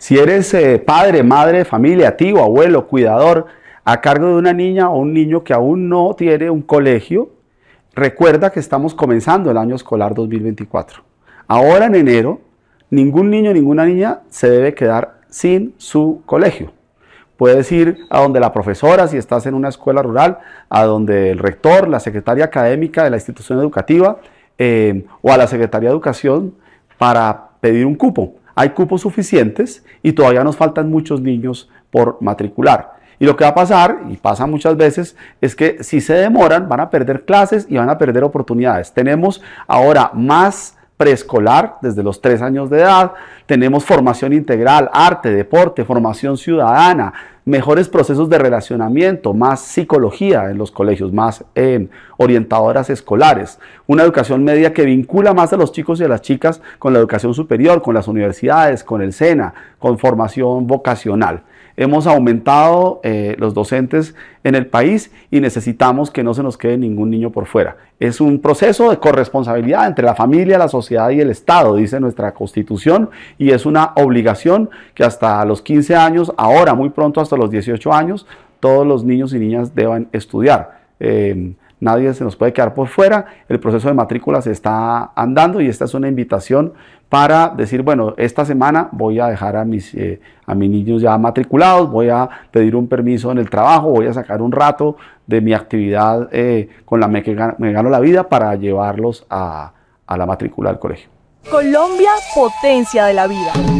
Si eres eh, padre, madre, familia, tío, abuelo, cuidador, a cargo de una niña o un niño que aún no tiene un colegio, recuerda que estamos comenzando el año escolar 2024. Ahora en enero, ningún niño, ninguna niña se debe quedar sin su colegio. Puedes ir a donde la profesora, si estás en una escuela rural, a donde el rector, la secretaria académica de la institución educativa eh, o a la secretaría de educación para pedir un cupo hay cupos suficientes y todavía nos faltan muchos niños por matricular. Y lo que va a pasar, y pasa muchas veces, es que si se demoran van a perder clases y van a perder oportunidades. Tenemos ahora más preescolar desde los tres años de edad, tenemos formación integral, arte, deporte, formación ciudadana, mejores procesos de relacionamiento, más psicología en los colegios, más eh, orientadoras escolares, una educación media que vincula más a los chicos y a las chicas con la educación superior, con las universidades, con el SENA, con formación vocacional. Hemos aumentado eh, los docentes en el país y necesitamos que no se nos quede ningún niño por fuera. Es un proceso de corresponsabilidad entre la familia, la sociedad y el Estado, dice nuestra Constitución, y es una obligación que hasta los 15 años, ahora muy pronto hasta a los 18 años todos los niños y niñas deben estudiar. Eh, nadie se nos puede quedar por fuera. El proceso de matrícula se está andando y esta es una invitación para decir, bueno, esta semana voy a dejar a mis, eh, a mis niños ya matriculados, voy a pedir un permiso en el trabajo, voy a sacar un rato de mi actividad eh, con la que me gano la vida para llevarlos a, a la matrícula del colegio. Colombia, potencia de la vida.